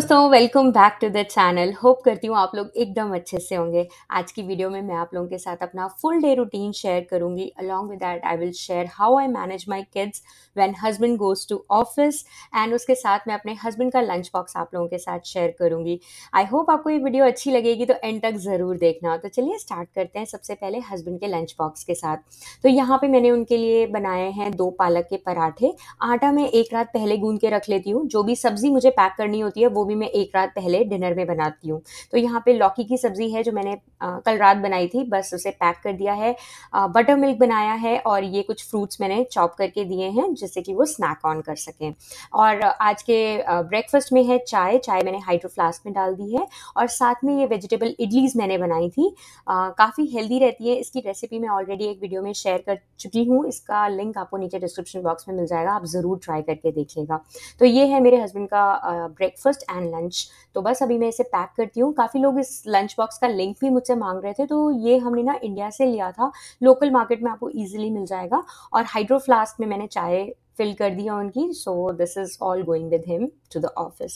दोस्तों welcome back to the channel hope करती हूँ आप लोग एकदम अच्छे से होंगे आज की वीडियो में मैं आप लोगों के साथ अपना फुल डे रूटीन शेयर करूंगी along with that I will share how I manage my kids when husband goes to office and उसके साथ मैं अपने हस्बैंड का लंच बॉक्स आप लोगों के साथ शेयर करूंगी आई होप आपको ये वीडियो अच्छी लगेगी तो एंड तक ज़रूर देखना तो चलिए स्टार्ट करते हैं सबसे पहले हस्बैंड के लंच बॉक्स के साथ तो यहाँ पे मैंने उनके लिए बनाए हैं दो पालक के पराठे आटा मैं एक रात पहले गूंद के रख लेती हूँ जो भी सब्ज़ी मुझे पैक करनी होती है वो भी मैं एक रात पहले डिनर में बनाती हूँ तो यहाँ पे लौकी की सब्ज़ी है जो मैंने आ, कल रात बनाई थी बस उसे पैक कर दिया है आ, बटर मिल्क बनाया है और ये कुछ फ्रूट्स मैंने चॉप करके दिए हैं जिससे कि वो स्नैक ऑन कर सकें और आज के ब्रेकफास्ट में है चाय चाय मैंने हाइड्रोफ्लास्क में डाल दी है और साथ में ये वेजिटेबल इडलीज मैंने बनाई थी काफ़ी हेल्दी रहती है इसकी रेसिपी मैं ऑलरेडी एक वीडियो में शेयर कर चुकी हूँ इसका लिंक आपको नीचे डिस्क्रिप्शन बॉक्स में मिल जाएगा आप ज़रूर ट्राई करके देखिएगा तो ये है मेरे हस्बैंड का ब्रेकफास्ट एंड एंड लंच तो बस अभी मैं इसे पैक करती हूँ काफ़ी लोग इस लंच बॉक्स का लिंक भी मुझसे मांग रहे थे तो ये हमने ना इंडिया से लिया था लोकल मार्केट में आपको ईजिली मिल जाएगा और हाइड्रो फ्लास्क में मैंने चाय फिल कर दिया उनकी so this is all going with him to the office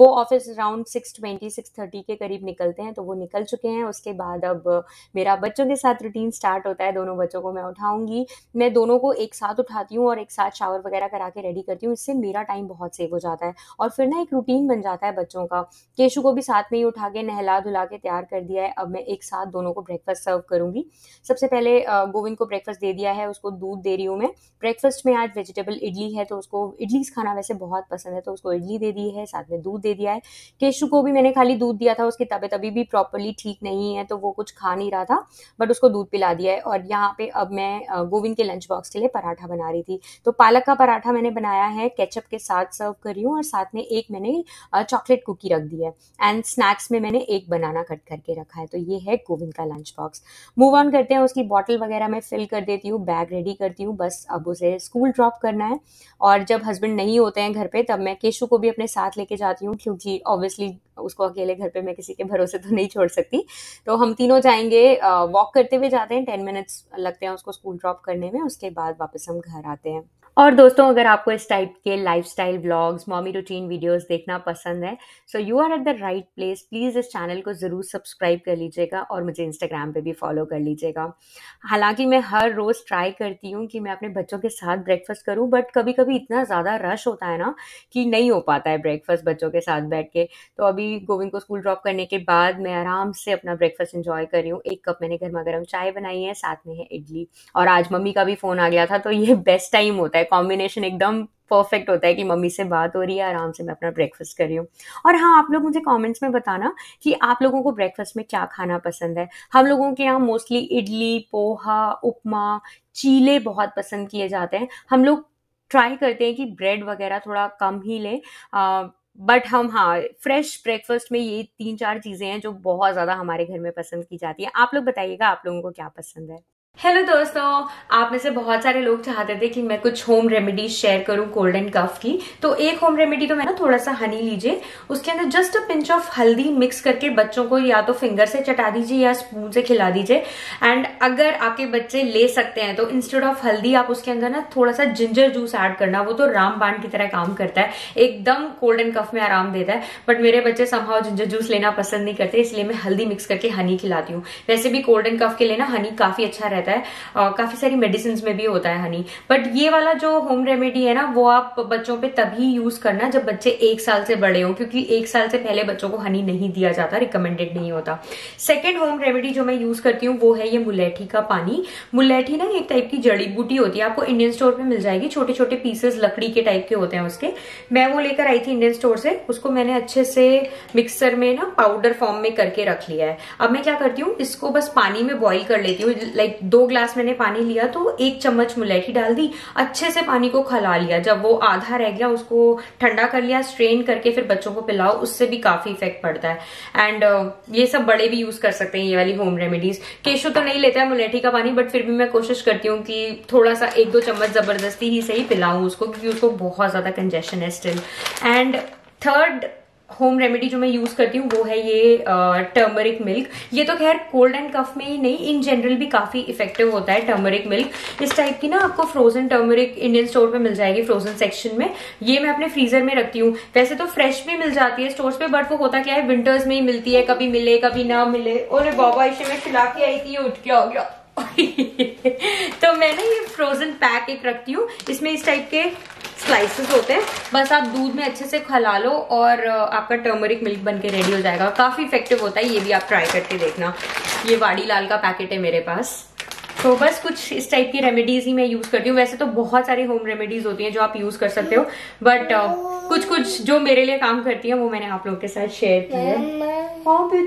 वो office around six twenty six thirty के करीब निकलते हैं तो वो निकल चुके हैं उसके बाद अब मेरा बच्चों के साथ रूटीन स्टार्ट होता है दोनों बच्चों को मैं उठाऊंगी मैं दोनों को एक साथ उठाती हूँ और एक साथ शावर वगैरह करा के रेडी करती हूँ इससे मेरा टाइम बहुत सेव हो जाता है और फिर ना एक रूटीन बन जाता है बच्चों का केशु को भी साथ में ही उठा के नहला धुला के तैयार कर दिया है अब मैं एक साथ दोनों को ब्रेकफास्ट सर्व करूंगी सबसे पहले गोविंद को ब्रेकफास्ट दे दिया है उसको दूध दे रही हूँ मैं ब्रेकफास्ट में आज वेजिटेबल इडली है तो उसको इडली खाना वैसे बहुत पसंद है तो उसको इडली दे दी है साथ में दूध दे दिया है केशु को भी मैंने खाली दूध दिया था उसकी तबीयत अभी भी प्रॉपरली ठीक नहीं है तो वो कुछ खा नहीं रहा था बट उसको दूध पिला दिया है और यहाँ पे अब मैं गोविंद के लंच बॉक्स के लिए पराठा बना रही थी तो पालक का पराठा मैंने बनाया है केचप के साथ सर्व कर रही हूँ और साथ में एक मैंने चॉकलेट कुकी रख दी है एंड स्नैक्स में मैंने एक बनाना कट करके रखा है तो ये है गोविंद का लंच बॉक्स मूव ऑन करते हैं उसकी बॉटल वगैरह मैं फिल कर देती हूँ बैग रेडी करती हूँ बस अब उसे स्कूल ड्रॉप करना है और जब हस्बैंड नहीं होते हैं घर पे तब मैं केशु को भी अपने साथ लेके जाती हूँ क्योंकि ऑब्वियसली उसको अकेले घर पे मैं किसी के भरोसे तो नहीं छोड़ सकती तो हम तीनों जाएंगे वॉक करते हुए जाते हैं टेन मिनट्स लगते हैं उसको स्कूल ड्रॉप करने में उसके बाद वापस हम घर आते हैं और दोस्तों अगर आपको इस टाइप के lifestyle blogs mommy routine videos देखना पसंद है so you are at the right place please इस चैनल को ज़रूर सब्सक्राइब कर लीजिएगा और मुझे इंस्टाग्राम पे भी फॉलो कर लीजिएगा हालांकि मैं हर रोज़ ट्राई करती हूँ कि मैं अपने बच्चों के साथ ब्रेकफास्ट करूँ बट कभी कभी इतना ज़्यादा रश होता है ना कि नहीं हो पाता है ब्रेकफास्ट बच्चों के साथ बैठ के तो अभी गोविंद को स्कूल ड्रॉप करने के बाद मैं आराम से अपना ब्रेकफास्ट इंजॉय कर रही हूँ एक कप मैंने गर्मा गर्म चाय बनाई है साथ में है इडली और आज मम्मी का भी फ़ोन आ गया था तो ये बेस्ट टाइम होता है कॉम्बिनेशन एकदम परफेक्ट होता है कि मम्मी से बात हो रही है आराम से मैं अपना ब्रेकफास्ट कर रही हूँ और हाँ आप लोग मुझे कमेंट्स में बताना कि आप लोगों को ब्रेकफास्ट में क्या खाना पसंद है हम लोगों के यहाँ मोस्टली इडली पोहा उपमा चीले बहुत पसंद किए जाते हैं हम लोग ट्राई करते हैं कि ब्रेड वगैरह थोड़ा कम ही लें बट हम हाँ फ्रेश ब्रेकफास्ट में ये तीन चार चीज़ें हैं जो बहुत ज़्यादा हमारे घर में पसंद की जाती है आप लोग बताइएगा आप लोगों को क्या पसंद है हेलो दोस्तों आप में से बहुत सारे लोग चाहते थे कि मैं कुछ होम रेमेडीज शेयर करूं कोल्ड एंड कफ की तो एक होम रेमेडी तो मैं ना थोड़ा सा हनी लीजिए उसके अंदर जस्ट अ पिंच ऑफ हल्दी मिक्स करके बच्चों को या तो फिंगर से चटा दीजिए या स्पून से खिला दीजिए एंड अगर आपके बच्चे ले सकते हैं तो इंस्टेड ऑफ हल्दी आप उसके अंदर ना थोड़ा सा जिंजर जूस एड करना वो तो रामबाण की तरह काम करता है एकदम कोल्ड एंड कफ में आराम देता है बट मेरे बच्चे संभाव जिंजर जूस लेना पसंद नहीं करते इसलिए मैं हल्दी मिक्स करके हनी खिलाती हूँ वैसे भी कोल्ड एंड कफ के लिए ना हनी काफी अच्छा रहता है रहता है और काफी सारी मेडिसिन में भी होता है हनी बट ये वाला जो होम रेमेडी है ना वो आप बच्चों पे तभी यूज करना जब बच्चे एक साल से बड़े हो क्योंकि एक साल से पहले बच्चों को हनी नहीं दिया जाता रिकमेंडेड नहीं होता सेकेंड होम रेमेडी जो मैं यूज करती हूँ वो है ये मुलैठी का पानी मुलैठी ना एक टाइप की जड़ी बूटी होती है आपको इंडियन स्टोर पर मिल जाएगी छोटे छोटे पीसेस लकड़ी के टाइप के होते हैं उसके मैं वो लेकर आई थी इंडियन स्टोर से उसको मैंने अच्छे से मिक्सर में ना पाउडर फॉर्म में करके रख लिया है अब मैं क्या करती हूँ इसको बस पानी में बॉईल कर लेती हूँ लाइक दो दो ग्लास मैंने पानी लिया तो एक चम्मच मुलैठी डाल दी अच्छे से पानी को खला लिया जब वो आधा रह गया उसको ठंडा कर लिया स्ट्रेन करके फिर बच्चों को पिलाओ उससे भी काफी इफेक्ट पड़ता है एंड uh, ये सब बड़े भी यूज कर सकते हैं ये वाली होम रेमेडीज केशु तो नहीं लेता है मुलैठी का पानी बट फिर भी मैं कोशिश करती हूँ कि थोड़ा सा एक दो चम्मच जबरदस्ती ही सही पिलाऊ उसको क्योंकि उसको बहुत ज्यादा कंजेशन है still and third home remedy जो मैं यूज करती हूँ वो है ये टर्मरिक मिल्क ये तो खैर कोल्ड एंड कफ में ही नहीं इन जनरल भी काफी इफेक्टिव होता है टर्मरिक मिल्क इस टाइप की ना आपको फ्रोजन टर्मरिक इंडियन स्टोर पे मिल जाएगी फ्रोजन सेक्शन में ये मैं अपने फ्रीजर में रखती हूँ वैसे तो फ्रेश भी मिल जाती है स्टोर्स पे बट वो होता क्या है विंटर्स में ही मिलती है कभी मिले कभी ना मिले और बाबा इसे मैं खिला के आई थी उठ के हो गया तो मैं ना ये फ्रोजन पैक एक रखती हूँ इसमें इस टाइप के स्लाइसेस होते हैं बस आप दूध में अच्छे से खला लो और आपका टर्मरिक मिल्क बन के रेडी हो जाएगा काफ़ी इफेक्टिव होता है ये भी आप ट्राई करके देखना ये वाड़ी लाल का पैकेट है मेरे पास तो बस कुछ इस टाइप की रेमेडीज ही मैं यूज़ करती हूँ वैसे तो बहुत सारी होम रेमेडीज होती हैं जो आप यूज़ कर सकते हो बट uh, कुछ कुछ जो मेरे लिए काम करती है वो मैंने आप लोगों के साथ शेयर की है बाय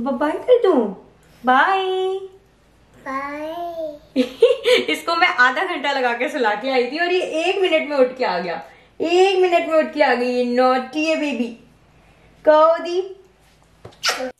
बाय तो। कर दू बाय इसको मैं आधा घंटा लगा के सुला के आई थी और ये एक मिनट में उठ के आ गया एक मिनट में उठ के आ गई नोटी बेबी कहो दी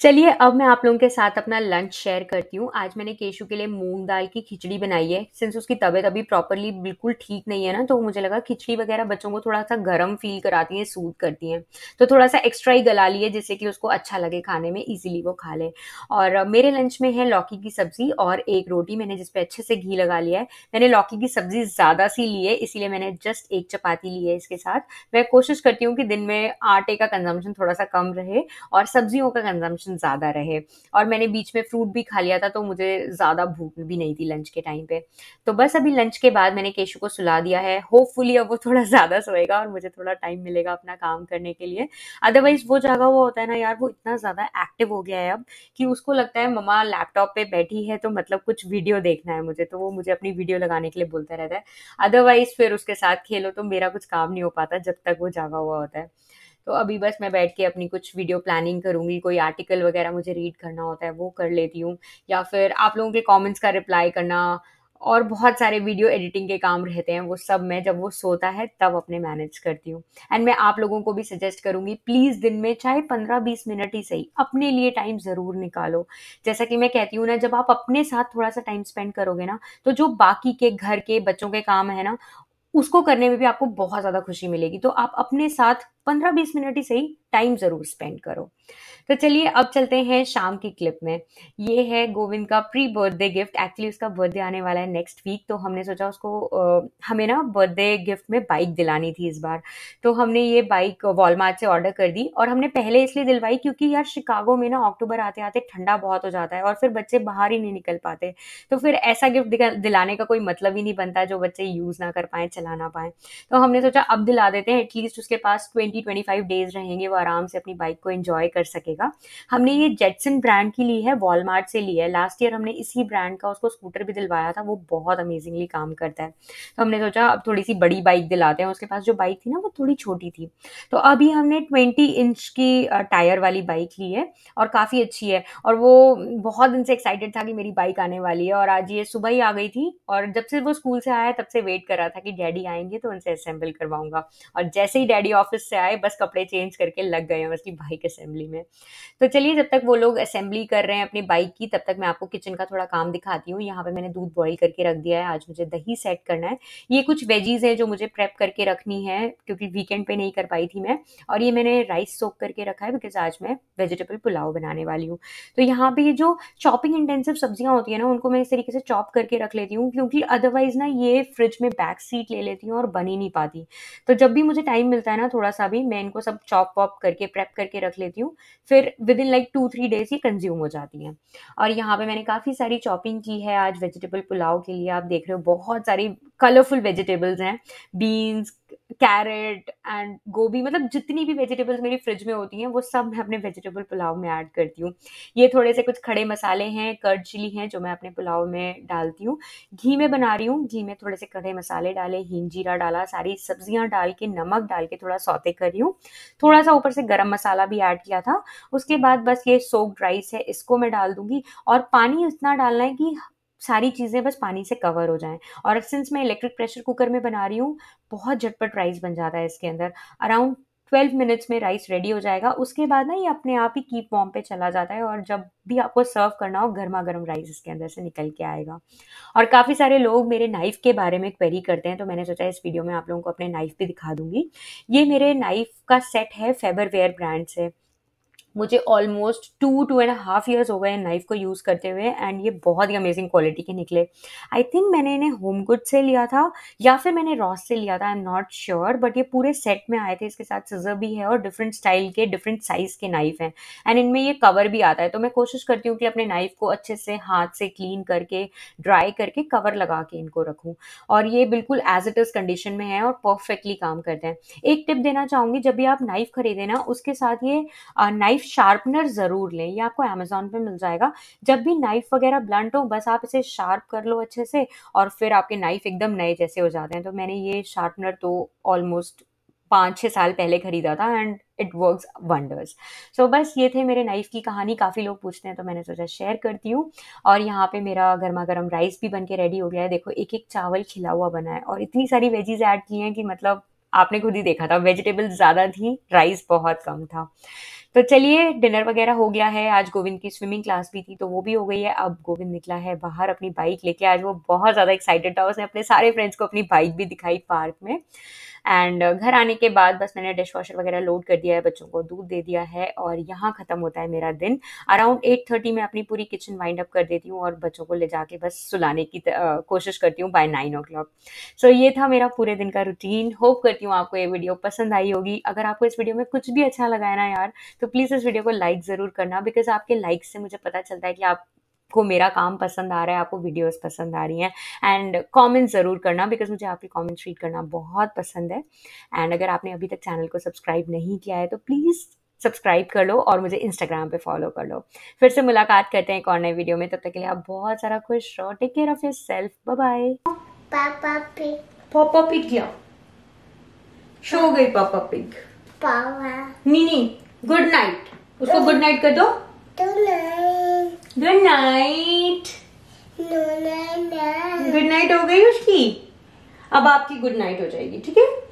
चलिए अब मैं आप लोगों के साथ अपना लंच शेयर करती हूँ आज मैंने केशु के लिए मूंग दाल की खिचड़ी बनाई है सिंस उसकी तबीयत अभी प्रॉपरली बिल्कुल ठीक नहीं है ना तो मुझे लगा खिचड़ी वगैरह बच्चों को थोड़ा सा गर्म फील कराती है सूट करती है तो थोड़ा सा एक्स्ट्रा ही गला लिए जिससे कि उसको अच्छा लगे खाने में ईजिली वो खा ले और मेरे लंच में है लौकी की सब्जी और एक रोटी मैंने जिसपे अच्छे से घी लगा लिया है मैंने लौकी की सब्जी ज़्यादा सी ली है इसीलिए मैंने जस्ट एक चपाती ली है इसके साथ मैं कोशिश करती हूँ कि दिन में आटे का कंजम्पशन थोड़ा सा कम रहे और सब्जियों का कंजम्पशन ज़्यादा रहे और मैंने बीच में फ्रूट भी खा लिया था तो मुझे ज़्यादा भूख भी नहीं थी लंच के टाइम पे तो बस अभी लंच के बाद मैंने केशु को सुला दिया है होपफुली अब वो थोड़ा ज़्यादा सोएगा और मुझे थोड़ा टाइम मिलेगा अपना काम करने के लिए अदरवाइज वो जगह वो होता है ना यार वो इतना ज़्यादा एक्टिव हो गया है अब कि उसको लगता है ममा लैपटॉप पर बैठी है तो मतलब कुछ वीडियो देखना है मुझे तो वो मुझे अपनी वीडियो लगाने के लिए बोलता रहता है अदरवाइज फिर उसके साथ खेलो तो मेरा कुछ काम नहीं हो पाता जब तक वो जागा हुआ होता है तो अभी बस मैं बैठ के अपनी कुछ वीडियो प्लानिंग करूंगी कोई आर्टिकल वगैरह मुझे रीड करना होता है वो कर लेती हूँ या फिर आप लोगों के कॉमेंट्स का रिप्लाई करना और बहुत सारे वीडियो एडिटिंग के काम रहते हैं वो सब मैं जब वो सोता है तब अपने मैनेज करती हूँ एंड मैं आप लोगों को भी सजेस्ट करूंगी प्लीज़ दिन में चाहे पंद्रह बीस मिनट ही सही अपने लिए टाइम ज़रूर निकालो जैसा कि मैं कहती हूँ ना जब आप अपने साथ थोड़ा सा टाइम स्पेंड करोगे ना तो जो बाकी के घर के बच्चों के काम है ना उसको करने में भी आपको बहुत ज़्यादा खुशी मिलेगी तो आप अपने साथ पंद्रह बीस मिनट ही सही टाइम ज़रूर स्पेंड करो तो चलिए अब चलते हैं शाम की क्लिप में ये है गोविंद का प्री बर्थडे गिफ्ट एक्चुअली उसका बर्थडे आने वाला है नेक्स्ट वीक तो हमने सोचा उसको हमें ना बर्थडे गिफ्ट में बाइक दिलानी थी इस बार तो हमने ये बाइक वॉलमार्ट से ऑर्डर कर दी और हमने पहले इसलिए दिलवाई क्योंकि यार शिकागो में ना अक्टूबर आते आते ठंडा बहुत हो जाता है और फिर बच्चे बाहर ही नहीं निकल पाते तो फिर ऐसा गिफ्ट दिलाने का कोई मतलब ही नहीं बनता जो बच्चे यूज़ ना कर पाएँ चला ना पाए तो हमने सोचा अब दिला देते हैं एटलीस्ट उसके पास ट्वेंटी ट्वेंटी फाइव डेज रहेंगे वो आराम से अपनी बाइक को एंजॉय कर सकेगा हमने ये जेटसन ब्रांड की ली है वॉलमार्ट से ली है लास्ट ईयर हमने इसी ब्रांड का उसको स्कूटर भी दिलवाया था वो बहुत अमेजिंगली काम करता है तो हमने सोचा अब थोड़ी सी बड़ी बाइक दिलाते हैं उसके पास जो बाइक थी ना वो थोड़ी छोटी थी तो अभी हमने ट्वेंटी इंच की टायर वाली बाइक ली है और काफ़ी अच्छी है और वो बहुत दिन से एक्साइटेड था कि मेरी बाइक आने वाली है और आज ये सुबह ही आ गई थी और जब से वो स्कूल से आया तब से वेट कर रहा था कि डैडी आएंगे तो उनसे असेंबल करवाऊंगा और जैसे ही डैडी ऑफिस से आए बस कपड़े चेंज करके लग गए हैं उसकी बाइक असेंबली में तो चलिए जब तक वो लोग असेंबली कर रहे हैं अपनी बाइक की तब तक मैं आपको किचन का थोड़ा काम दिखाती हूँ यहाँ पे मैंने दूध बॉइल करके रख दिया है आज मुझे दही सेट करना है ये कुछ वेजीज है जो मुझे प्रेप करके रखनी है क्योंकि वीकेंड पे नहीं कर पाई थी मैं और ये मैंने राइस सोक करके रखा है बिकॉज आज मैं वेजिटेबल पुलाव बनाने वाली हूँ तो यहाँ पे ये जो चॉपिंग इंटेंसिव सब्जियां होती है ना उनको मैं इस तरीके से चॉप करके रख लेती हूँ क्योंकि अदरवाइज ना ये फ्रिज में बैक सीट ले लेती हूँ और बनी नहीं पाती तो जब भी मुझे टाइम मिलता है ना थोड़ा सा भी मैं इनको सब चॉप वॉप करके प्रेप करके रख लेती हूँ फिर within like two three days ही कंज्यूम हो जाती हैं और यहाँ पे मैंने काफ़ी सारी चॉपिंग की है आज वेजिटेबल पुलाव के लिए आप देख रहे हो बहुत सारी कलरफुल वेजिटेबल्स हैं बीन्स कैरेट एंड गोभी मतलब जितनी भी वेजिटेबल्स मेरी फ्रिज में होती हैं वो सब मैं अपने वेजिटेबल पुलाव में ऐड करती हूँ ये थोड़े से कुछ खड़े मसाले हैं कर्ड चिली हैं जो मैं अपने पुलाव में डालती हूँ घी में बना रही हूँ घी में थोड़े से खड़े मसाले डाले हींग जीरा डाला सारी सब्जियाँ डाल के नमक डाल के थोड़ा सौते कर रही हूँ थोड़ा सा ऊपर से गर्म मसाला भी ऐड किया था उसके बाद बस ये सोक्ड राइस है इसको मैं डाल दूंगी और पानी इतना डालना है कि सारी चीज़ें बस पानी से कवर हो जाएं और सिंस मैं इलेक्ट्रिक प्रेशर कुकर में बना रही हूँ बहुत झटपट राइस बन जाता है इसके अंदर अराउंड ट्वेल्व मिनट्स में राइस रेडी हो जाएगा उसके बाद ना ये अपने आप ही कीप वॉम पे चला जाता है और जब भी आपको सर्व करना हो गर्मा गर्म राइस इसके अंदर से निकल के आएगा और काफ़ी सारे लोग मेरे नाइफ़ के बारे में क्वेरी करते हैं तो मैंने सोचा इस वीडियो में आप लोगों को अपने नाइफ़ भी दिखा दूंगी ये मेरे नाइफ़ का सेट है फेबरवेयर ब्रांड से मुझे almost two two and half years हो गए नाइफ़ को यूज़ करते हुए एंड ये बहुत ही अमेजिंग क्वालिटी के निकले आई थिंक मैंने इन्हें होम गुड से लिया था या फिर मैंने रॉस से लिया था I am not sure but ये पूरे सेट में आए थे इसके साथ सीजर भी है और डिफरेंट स्टाइल के डिफरेंट साइज़ के नाइफ़ हैं एंड इनमें ये कवर भी आता है तो मैं कोशिश करती हूँ कि अपने नाइफ़ को अच्छे से हाथ से क्लीन करके ड्राई करके कवर लगा के इनको रखूँ और ये बिल्कुल एज इट इज़ कंडीशन में है और परफेक्टली काम करते हैं एक टिप देना चाहूंगी जब भी आप नाइफ़ खरीदें ना उसके साथ ये नाइफ नाइफ शार्पनर ज़रूर लें ये आपको अमेजोन पे मिल जाएगा जब भी नाइफ वगैरह ब्लंट हो बस आप इसे शार्प कर लो अच्छे से और फिर आपके नाइफ एकदम नए जैसे हो जाते हैं तो मैंने ये शार्पनर तो ऑलमोस्ट पाँच छः साल पहले खरीदा था and it works wonders so बस ये थे मेरे नाइफ़ की कहानी काफ़ी लोग पूछते हैं तो मैंने सोचा शेयर करती हूँ और यहाँ पे मेरा गर्मा गर्म राइस भी बन के रेडी हो गया है देखो एक एक चावल खिला हुआ बना है और इतनी सारी वेजीज ऐड की हैं कि मतलब आपने खुद ही देखा था वेजिटेबल ज़्यादा थी राइस बहुत कम था तो चलिए डिनर वगैरह हो गया है आज गोविंद की स्विमिंग क्लास भी थी तो वो भी हो गई है अब गोविंद निकला है बाहर अपनी बाइक लेके आज वो बहुत ज़्यादा एक्साइटेड था उसने अपने सारे फ्रेंड्स को अपनी बाइक भी दिखाई पार्क में एंड uh, घर आने के बाद बस मैंने डिश वॉशर वगैरह लोड कर दिया है बच्चों को दूध दे दिया है और यहाँ ख़त्म होता है मेरा दिन अराउंड एट थर्टी में अपनी पूरी किचन वाइंड अप कर देती हूँ और बच्चों को ले जाके बस सुलाने की uh, कोशिश करती हूँ by nine o'clock so ये था मेरा पूरे दिन का रूटीन होप करती हूँ आपको ये वीडियो पसंद आई होगी अगर आपको इस वीडियो में कुछ भी अच्छा लगा है ना यार तो प्लीज़ इस वीडियो को लाइक ज़रूर करना बिकॉज आपके लाइक से मुझे पता चलता है कि आप को मेरा काम पसंद आ रहा है आपको वीडियोस पसंद आ रही हैं एंड कमेंट ज़रूर करना बिकॉज मुझे आपके कमेंट्स रीड करना बहुत पसंद है एंड अगर आपने अभी तक चैनल को सब्सक्राइब नहीं किया है तो प्लीज़ सब्सक्राइब कर लो और मुझे इंस्टाग्राम पे फॉलो कर लो फिर से मुलाकात करते हैं एक और नए वीडियो में तब तक के लिए आप बहुत सारा खुश रहो take care of yourself bye पापा पिक क्या शो हो गई पापा पिक पापा गुड नाइट उसको गुड नाइट कर दो गुड नाइट गुड नाइट हो गई उसकी अब आपकी गुड नाइट हो जाएगी ठीक है